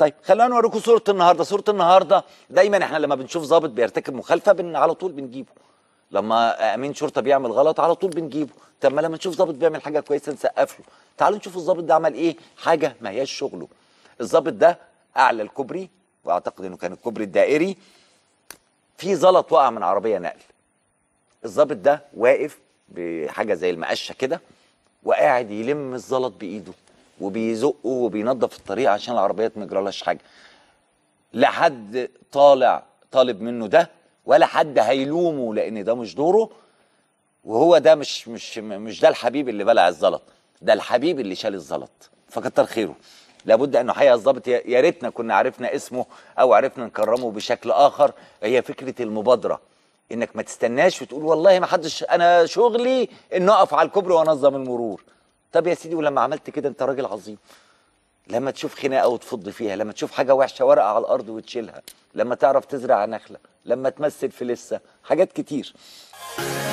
طيب خلونا نوريكم صوره النهارده صوره النهارده دايما احنا لما بنشوف ضابط بيرتكب مخالفه بن على طول بنجيبه لما امين شرطه بيعمل غلط على طول بنجيبه طب ما لما نشوف ضابط بيعمل حاجه كويسه نسقف له تعالوا نشوف الضابط ده عمل ايه حاجه ما هياش شغله الضابط ده اعلى الكوبري واعتقد انه كان الكوبري الدائري في زلط وقع من عربيه نقل الضابط ده واقف بحاجه زي المقشه كده وقاعد يلم الزلط بايده وبيزقه وبينظف الطريق عشان العربيات ما يجرالهاش حاجه لا حد طالع طالب منه ده ولا حد هيلومه لان ده مش دوره وهو ده مش مش مش ده الحبيب اللي بلع الزلط ده الحبيب اللي شال الزلط فكتر خيره لابد انه حقيقه الظابط يا ريتنا كنا عرفنا اسمه او عرفنا نكرمه بشكل اخر هي فكره المبادره انك ما تستناش وتقول والله ما حدش انا شغلي ان اقف على الكوبري وانظم المرور طب يا سيدي ولما عملت كده انت راجل عظيم لما تشوف خناقه وتفض فيها لما تشوف حاجه وحشه ورقه على الارض وتشيلها لما تعرف تزرع نخله لما تمثل في لسه حاجات كتير